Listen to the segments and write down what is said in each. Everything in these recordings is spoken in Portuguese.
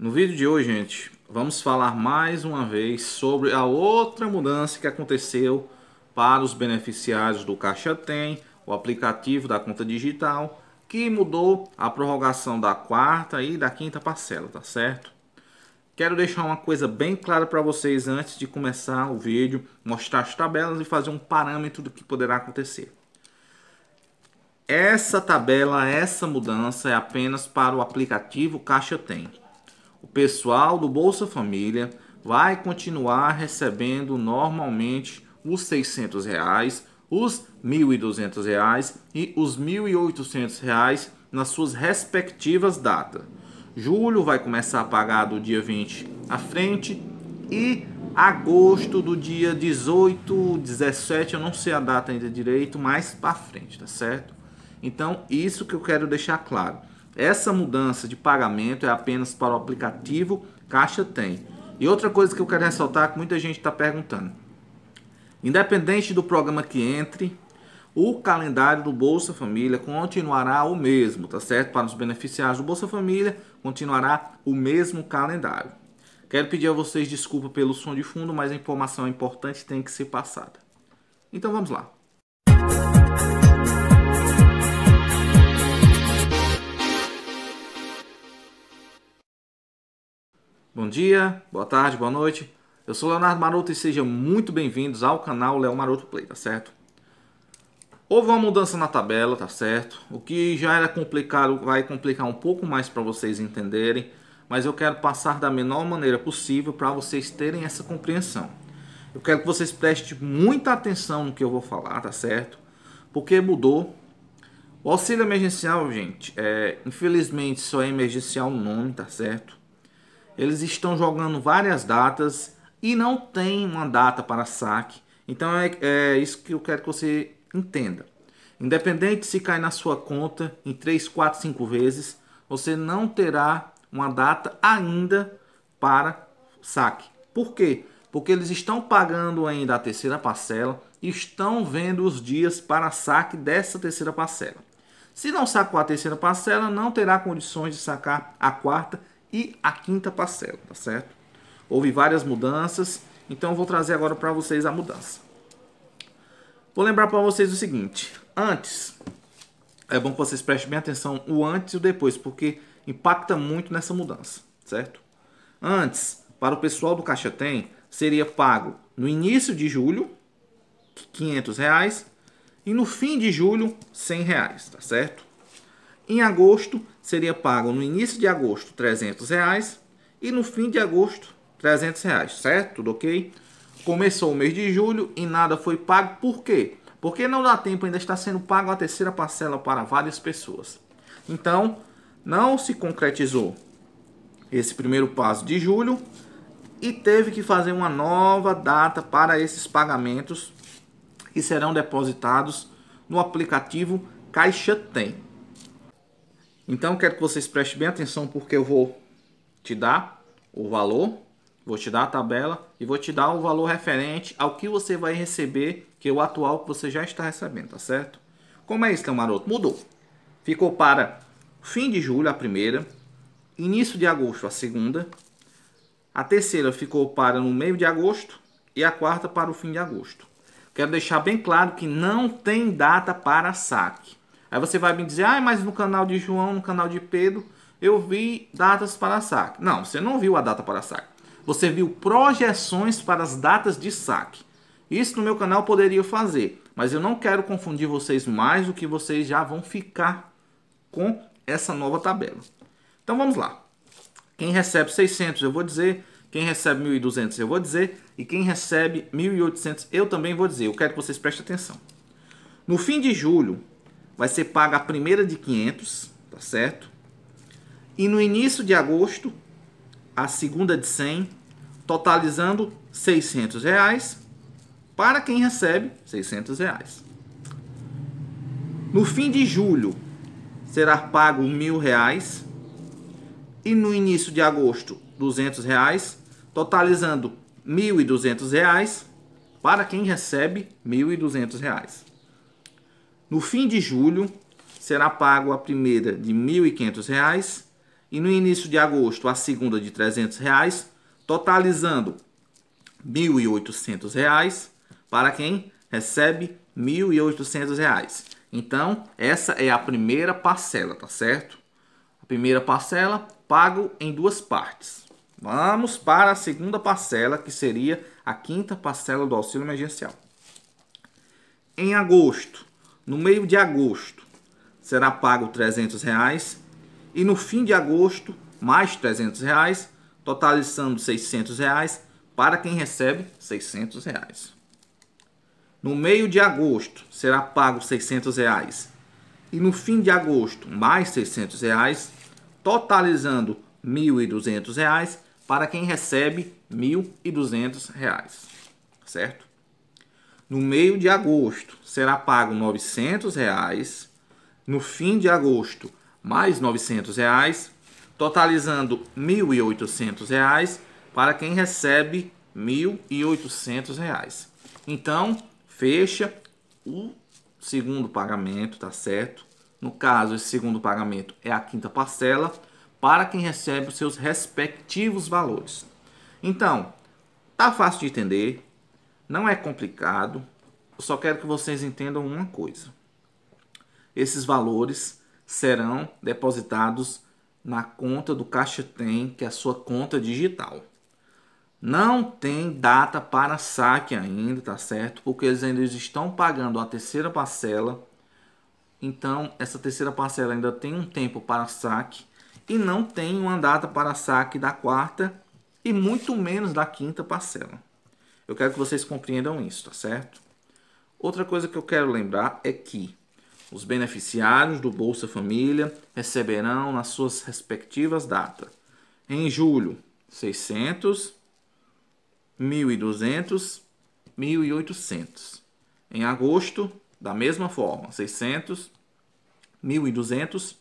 No vídeo de hoje, gente, vamos falar mais uma vez sobre a outra mudança que aconteceu para os beneficiários do Caixa Tem, o aplicativo da conta digital, que mudou a prorrogação da quarta e da quinta parcela, tá certo? Quero deixar uma coisa bem clara para vocês antes de começar o vídeo, mostrar as tabelas e fazer um parâmetro do que poderá acontecer. Essa tabela, essa mudança é apenas para o aplicativo Caixa Tem o pessoal do Bolsa Família vai continuar recebendo normalmente os 600 reais, os 1.200 reais e os 1.800 reais nas suas respectivas datas. Julho vai começar a pagar do dia 20 à frente e agosto do dia 18, 17, eu não sei a data ainda direito, mais para frente, tá certo? Então, isso que eu quero deixar claro. Essa mudança de pagamento é apenas para o aplicativo Caixa Tem. E outra coisa que eu quero ressaltar é que muita gente está perguntando. Independente do programa que entre, o calendário do Bolsa Família continuará o mesmo, tá certo? Para os beneficiários do Bolsa Família, continuará o mesmo calendário. Quero pedir a vocês desculpa pelo som de fundo, mas a informação é importante e tem que ser passada. Então vamos lá. Música Bom dia, boa tarde, boa noite. Eu sou Leonardo Maroto e sejam muito bem-vindos ao canal Léo Maroto Play, tá certo? Houve uma mudança na tabela, tá certo? O que já era complicado vai complicar um pouco mais para vocês entenderem, mas eu quero passar da menor maneira possível para vocês terem essa compreensão. Eu quero que vocês prestem muita atenção no que eu vou falar, tá certo? Porque mudou. O auxílio emergencial, gente, é, infelizmente só é emergencial o nome, tá certo? Eles estão jogando várias datas e não tem uma data para saque. Então é, é isso que eu quero que você entenda. Independente se cai na sua conta em 3, 4, 5 vezes, você não terá uma data ainda para saque. Por quê? Porque eles estão pagando ainda a terceira parcela e estão vendo os dias para saque dessa terceira parcela. Se não sacou a terceira parcela, não terá condições de sacar a quarta e a quinta parcela, tá certo? Houve várias mudanças, então eu vou trazer agora para vocês a mudança. Vou lembrar para vocês o seguinte, antes, é bom que vocês prestem bem atenção o antes e o depois, porque impacta muito nessa mudança, certo? Antes, para o pessoal do Caixa Tem, seria pago no início de julho, 500 reais, e no fim de julho, 100 reais, tá certo? Em agosto, seria pago no início de agosto R$ reais e no fim de agosto R$ reais, certo? Tudo ok? Começou o mês de julho e nada foi pago, por quê? Porque não dá tempo, ainda está sendo pago a terceira parcela para várias pessoas. Então, não se concretizou esse primeiro passo de julho e teve que fazer uma nova data para esses pagamentos que serão depositados no aplicativo Caixa Tem. Então quero que vocês prestem bem atenção porque eu vou te dar o valor, vou te dar a tabela e vou te dar o valor referente ao que você vai receber, que é o atual que você já está recebendo, tá certo? Como é isso, camaroto? Mudou. Ficou para fim de julho a primeira, início de agosto a segunda, a terceira ficou para no meio de agosto e a quarta para o fim de agosto. Quero deixar bem claro que não tem data para saque. Aí você vai me dizer, ah, mas no canal de João, no canal de Pedro, eu vi datas para saque. Não, você não viu a data para saque. Você viu projeções para as datas de saque. Isso no meu canal poderia fazer, mas eu não quero confundir vocês mais do que vocês já vão ficar com essa nova tabela. Então vamos lá. Quem recebe 600 eu vou dizer, quem recebe 1.200 eu vou dizer e quem recebe 1.800 eu também vou dizer. Eu quero que vocês prestem atenção. No fim de julho, vai ser paga a primeira de 500, tá certo? E no início de agosto, a segunda de 100, totalizando 600 reais para quem recebe 600 reais. No fim de julho, será pago mil reais e no início de agosto, 200 reais, totalizando 1.200 reais para quem recebe 1.200 reais. No fim de julho, será pago a primeira de R$ 1.500 e no início de agosto a segunda de R$ 300, reais, totalizando R$ 1.800 para quem recebe R$ 1.800. Então, essa é a primeira parcela, tá certo? A primeira parcela pago em duas partes. Vamos para a segunda parcela, que seria a quinta parcela do auxílio emergencial. Em agosto, no meio de agosto será pago 300 reais e no fim de agosto mais 300 reais, totalizando 600 reais para quem recebe 600 reais. No meio de agosto será pago 600 reais e no fim de agosto mais 600 reais, totalizando 1.200 reais para quem recebe 1.200 reais, certo? No meio de agosto será pago R$ 900, reais, no fim de agosto mais R$ 900, reais, totalizando R$ 1.800 reais para quem recebe R$ 1.800. Reais. Então, fecha o segundo pagamento, tá certo? No caso, esse segundo pagamento é a quinta parcela para quem recebe os seus respectivos valores. Então, tá fácil de entender, não é complicado, eu só quero que vocês entendam uma coisa. Esses valores serão depositados na conta do Caixa Tem, que é a sua conta digital. Não tem data para saque ainda, tá certo? Porque eles ainda estão pagando a terceira parcela. Então, essa terceira parcela ainda tem um tempo para saque e não tem uma data para saque da quarta e muito menos da quinta parcela. Eu quero que vocês compreendam isso, tá certo? Outra coisa que eu quero lembrar é que os beneficiários do Bolsa Família receberão nas suas respectivas datas. Em julho, 600, 1.200, 1.800. Em agosto, da mesma forma, 600, 1.200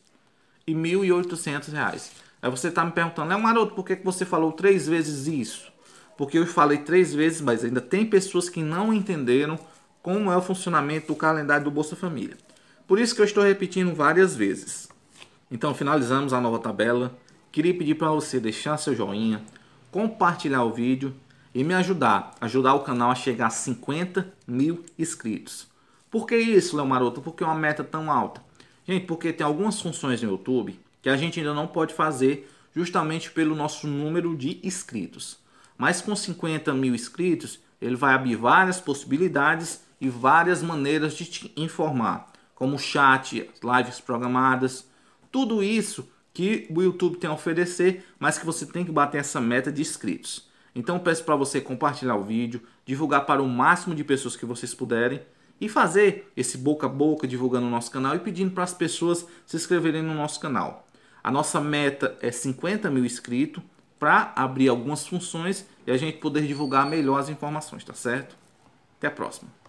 e 1.800 reais. Aí você está me perguntando, maroto? por que você falou três vezes isso? porque eu falei três vezes, mas ainda tem pessoas que não entenderam como é o funcionamento do calendário do Bolsa Família. Por isso que eu estou repetindo várias vezes. Então finalizamos a nova tabela. Queria pedir para você deixar seu joinha, compartilhar o vídeo e me ajudar, ajudar o canal a chegar a 50 mil inscritos. Por que isso, Léo Maroto? Por que uma meta tão alta? Gente, porque tem algumas funções no YouTube que a gente ainda não pode fazer justamente pelo nosso número de inscritos. Mas com 50 mil inscritos, ele vai abrir várias possibilidades e várias maneiras de te informar, como chat, lives programadas, tudo isso que o YouTube tem a oferecer, mas que você tem que bater essa meta de inscritos. Então peço para você compartilhar o vídeo, divulgar para o máximo de pessoas que vocês puderem e fazer esse boca a boca divulgando o nosso canal e pedindo para as pessoas se inscreverem no nosso canal. A nossa meta é 50 mil inscritos para abrir algumas funções e a gente poder divulgar melhor as informações, tá certo? Até a próxima.